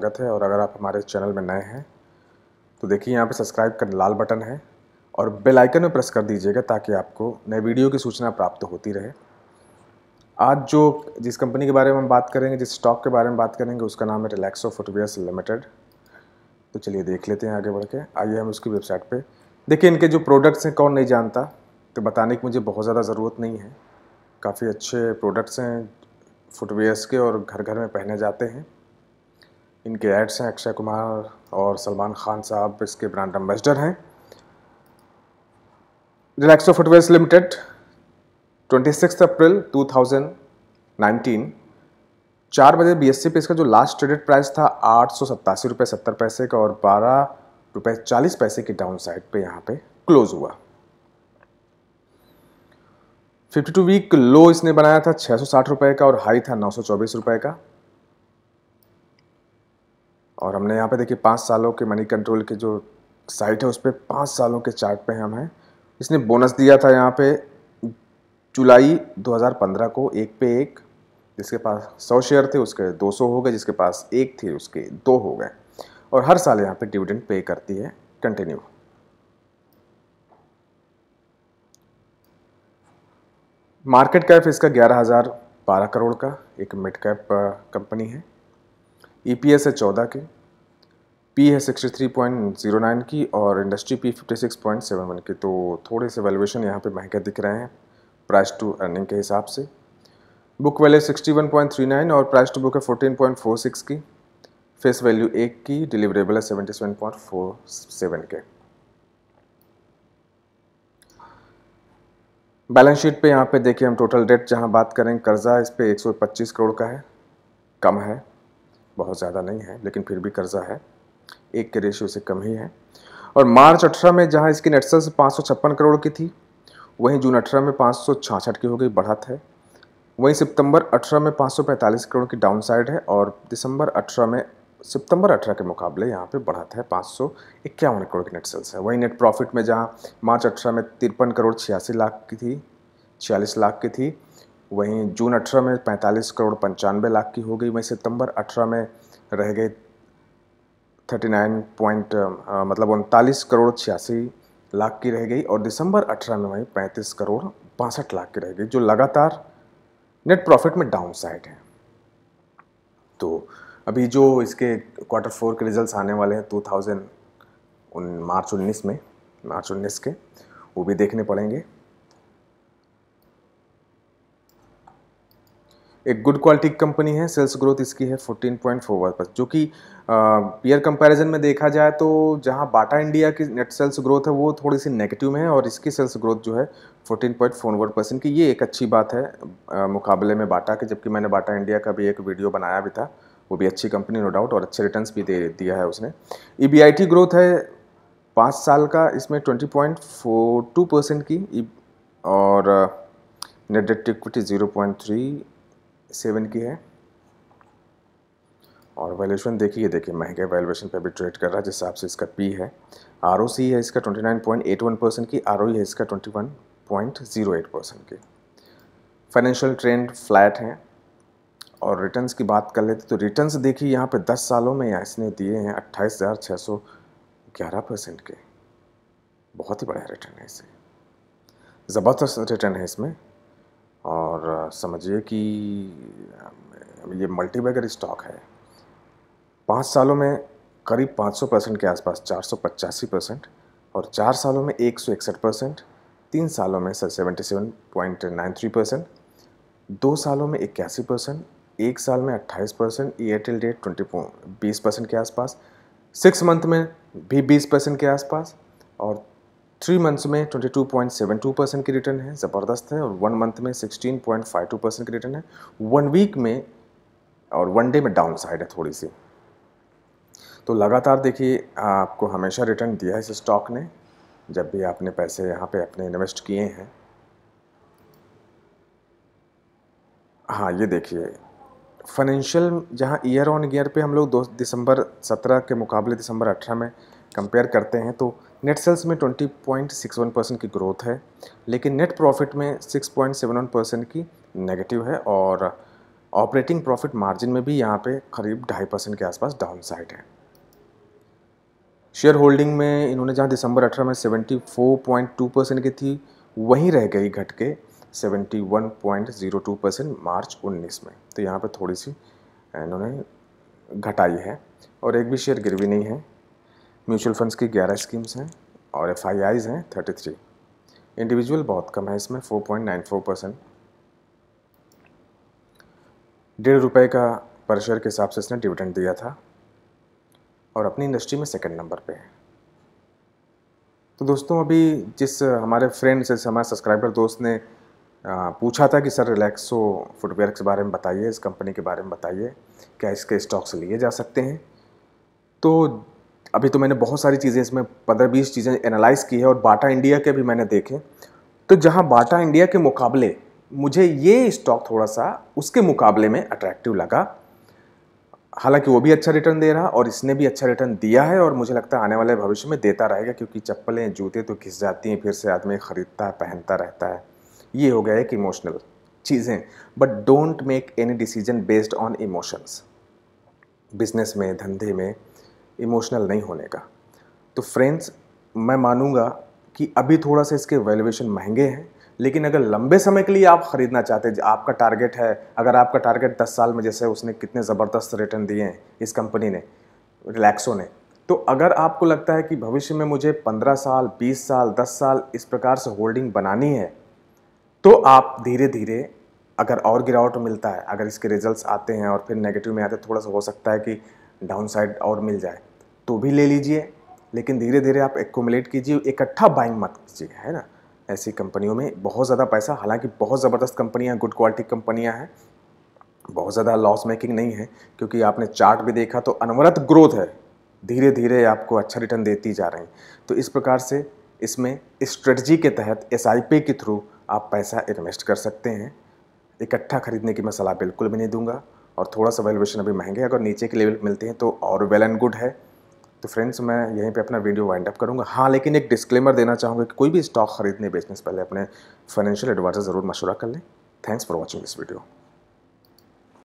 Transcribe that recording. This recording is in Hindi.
स्वागत है और अगर आप हमारे चैनल में नए हैं तो देखिए यहाँ पे सब्सक्राइब कर लाल बटन है और बेल आइकन में प्रेस कर दीजिएगा ताकि आपको नए वीडियो की सूचना प्राप्त होती रहे आज जो जिस कंपनी के बारे में हम बात करेंगे जिस स्टॉक के बारे में बात करेंगे उसका नाम है रिलैक्सो फुटवेयर्स लिमिटेड तो चलिए देख लेते हैं आगे बढ़ के आइए हम उसकी वेबसाइट पर देखिए इनके जो प्रोडक्ट्स हैं कौन नहीं जानता तो बताने की मुझे बहुत ज़्यादा ज़रूरत नहीं है काफ़ी अच्छे प्रोडक्ट्स हैं फुटवेयर्स के और घर घर में पहने जाते हैं इनके एड्स हैं अक्षय कुमार और सलमान खान साहब इसके ब्रांड एम्बेसडर हैं रिलैक्सो फुटवेयर्स लिमिटेड 26 अप्रैल 2019 चार बजे बी एस पे इसका जो लास्ट ट्रेडेड प्राइस था आठ सौ सत्तासी रुपये सत्तर पैसे का और बारह रुपये चालीस पैसे की डाउन साइड पर यहाँ पे क्लोज हुआ 52 वीक लो इसने बनाया था छः सौ साठ रुपये का और हाई था नौ सौ चौबीस रुपये का और हमने यहाँ पे देखिए पाँच सालों के मनी कंट्रोल के जो साइट है उस पर पाँच सालों के चार्ट पे हम हैं इसने बोनस दिया था यहाँ पे जुलाई 2015 को एक पे एक जिसके पास सौ शेयर थे उसके दो सौ हो गए जिसके पास एक थे उसके दो हो गए और हर साल यहाँ पे डिविडेंड पे करती है कंटिन्यू मार्केट कैप इसका ग्यारह हज़ार बारह करोड़ का एक मिड कैप कंपनी है ईपीएस e है चौदह के पी है sixty three point zero nine की और industry P fifty six point seven one की तो थोड़े से वैल्यूएशन यहाँ पे महंगे दिख रहे हैं प्राइस टू अर्निंग के हिसाब से book value sixty one point three nine और प्राइस टू बुक है फोर्टीन पॉइंट फोर सिक्स की फेस वैल्यू एक की डिलीवरेबल है सेवन के बैलेंस शीट पे यहाँ पे देखिए हम टोटल डेट जहाँ बात करें कर्ज़ा इस पर पच्चीस करोड़ का है कम है बहुत ज़्यादा नहीं है लेकिन फिर भी कर्ज़ा है एक के रेशियो से कम ही है और मार्च अठारह में जहां इसकी नेट सेल्स पाँच करोड़ की थी वहीं जून अठारह में पाँच की हो गई बढ़त है वहीं सितंबर 18 में 545 करोड़ की डाउनसाइड है और दिसंबर 18 में सितंबर 18 के मुकाबले यहाँ पे बढ़त है पाँच करोड़ की नेट सेल्स है वहीं नेट प्रॉफिट में जहाँ मार्च अठारह में तिरपन करोड़ छियासी लाख की थी छियालीस लाख की थी वहीं जून अठारह में पैंतालीस करोड़ पंचानवे लाख की हो गई वहीं सितंबर अठारह में रह गए थर्टी नाइन पॉइंट मतलब उनतालीस करोड़ छियासी लाख की रह गई और दिसंबर अठारह में वहीं पैंतीस करोड़ बासठ लाख की रह गई जो लगातार नेट प्रॉफिट में डाउन साइड है तो अभी जो इसके क्वार्टर फोर के रिजल्ट्स आने वाले हैं टू थाउजेंड उन मार्च उन्नीस में मार्च उन्नीस के वो भी देखने पड़ेंगे एक गुड क्वालिटी कंपनी है सेल्स ग्रोथ इसकी है 14.4 पर जो कि पीयर कंपैरिजन में देखा जाए तो जहां बाटा इंडिया की नेट सेल्स ग्रोथ है वो थोड़ी सी नेगेटिव में है और इसकी सेल्स ग्रोथ जो है 14.4 परसेंट की ये एक अच्छी बात है आ, मुकाबले में बाटा के जबकि मैंने बाटा इंडिया का भी एक वीडियो बनाया भी था वो भी अच्छी कंपनी नो डाउट और अच्छे रिटर्न भी दे दिया है उसने ई e ग्रोथ है पाँच साल का इसमें twenty point four two percent की और net debt equity zero point three seven की है और वैल्यूशन देखिए देखिए महंगे वैल्यूशन पे भी ट्रेड कर रहा है जिस हिसाब से इसका पी है आर है इसका ट्वेंटी परसेंट की आर e है इसका ट्वेंटी परसेंट की फाइनेंशियल ट्रेंड फ्लैट है और रिटर्न्स की बात कर लेते तो रिटर्न्स देखिए यहाँ पे 10 सालों में यहाँ इसने दिए हैं अट्ठाईस परसेंट के बहुत ही बढ़िया रिटर्न है इसे ज़बरदस्त रिटर्न है इसमें और समझिए कि ये मल्टीबैगर स्टॉक है पाँच सालों में करीब 500 परसेंट के आसपास चार परसेंट और चार सालों में एक सौ इकसठ परसेंट तीन सालों में sir seventy seven point nine three percent दो सालों में इक्यासी परसेंट एक साल में अट्ठाईस परसेंट एयरटेल डेट ट्वेंटी बीस परसेंट के आसपास सिक्स मंथ में भी बीस परसेंट के आसपास और थ्री मंथ्स में 22.72 परसेंट की रिटर्न है ज़बरदस्त है और वन मंथ में 16.52 परसेंट की रिटर्न है वन वीक में और वन डे में डाउन साइड है थोड़ी सी तो लगातार देखिए आपको हमेशा रिटर्न दिया है इस स्टॉक ने जब भी आपने पैसे यहाँ पे अपने इन्वेस्ट किए हैं हाँ ये देखिए फाइनेंशियल जहाँ ईयर ऑन ईयर पे हम लोग दो दिसंबर 17 के मुकाबले दिसंबर 18 में कंपेयर करते हैं तो नेट सेल्स में 20.61 परसेंट की ग्रोथ है लेकिन नेट प्रॉफिट में 6.71 परसेंट की नेगेटिव है और ऑपरेटिंग प्रॉफिट मार्जिन में भी यहाँ पे करीब ढाई परसेंट के आसपास डाउन साइड है शेयर होल्डिंग में इन्होंने जहाँ दिसंबर 18 में 74.2 परसेंट की थी वहीं रह गई घट के 71.02 परसेंट मार्च 19 में तो यहाँ पर थोड़ी सी इन्होंने घटाई है और एक भी शेयर गिरवी नहीं है म्यूचुअल फंड्स की ग्यारह स्कीम्स हैं और एफ हैं थर्टी थ्री इंडिविजुअल बहुत कम है इसमें four point nine four percent डेढ़ रुपये का पर शेयर के हिसाब से इसने डिविडेंड दिया था और अपनी इंडस्ट्री में सेकंड नंबर पे है तो दोस्तों अभी जिस हमारे फ्रेंड से हमारे सब्सक्राइबर दोस्त ने पूछा था कि सर रिलैक्सो फुटवेयर के बारे में बताइए इस कंपनी के बारे में बताइए क्या इसके स्टॉक्स लिए जा सकते हैं तो अभी तो मैंने बहुत सारी चीज़ें इसमें पंद्रह बीस चीज़ें एनालाइज की है और बाटा इंडिया के भी मैंने देखे तो जहाँ बाटा इंडिया के मुकाबले मुझे ये स्टॉक थोड़ा सा उसके मुकाबले में अट्रैक्टिव लगा हालांकि वो भी अच्छा रिटर्न दे रहा और इसने भी अच्छा रिटर्न दिया है और मुझे लगता है आने वाले भविष्य में देता रहेगा क्योंकि चप्पलें जूते तो घिस जाती हैं फिर से आदमी ख़रीदता है पहनता रहता है ये हो गया एक इमोशनल चीज़ें but don't make any decision based on emotions business में धंधे में इमोशनल नहीं होने का तो फ्रेंड्स मैं मानूंगा कि अभी थोड़ा सा इसके वैल्यूएशन महंगे हैं लेकिन अगर लंबे समय के लिए आप ख़रीदना चाहते हैं आपका टारगेट है अगर आपका टारगेट 10 साल में जैसे उसने कितने ज़बरदस्त रिटर्न दिए हैं इस कंपनी ने रिलैक्सो ने तो अगर आपको लगता है कि भविष्य में मुझे 15 साल 20 साल 10 साल इस प्रकार से होल्डिंग बनानी है तो आप धीरे धीरे अगर और गिरावट मिलता है अगर इसके रिजल्ट आते हैं और फिर नेगेटिव में आते थोड़ा सा हो सकता है कि डाउन साइड और मिल जाए तो भी ले लीजिए लेकिन धीरे धीरे आप एकोमलेट कीजिए इकट्ठा बाइंग मत कीजिए है ना ऐसी कंपनियों में बहुत ज़्यादा पैसा हालांकि बहुत ज़बरदस्त कंपनियाँ गुड क्वालिटी कंपनियाँ हैं बहुत ज़्यादा लॉस मेकिंग नहीं है क्योंकि आपने चार्ट भी देखा तो अनवरत ग्रोथ है धीरे धीरे आपको अच्छा रिटर्न देती जा रही तो इस प्रकार से इसमें स्ट्रेटजी के तहत एस के थ्रू आप पैसा इन्वेस्ट कर सकते हैं इकट्ठा खरीदने की मैं सलाह बिल्कुल भी नहीं दूंगा और थोड़ा सा वैल्यूएशन अभी महंगे अगर नीचे के लेवल मिलते हैं तो और वेल एंड गुड है तो फ्रेंड्स मैं यहीं पे अपना वीडियो वाइंड अप करूँगा हाँ लेकिन एक डिस्क्लेमर देना चाहूँगा कि कोई भी स्टॉक खरीदने बेचने से पहले अपने फाइनेंशियल एडवाइजर ज़रूर मशूरा कर लें thanks for watching this video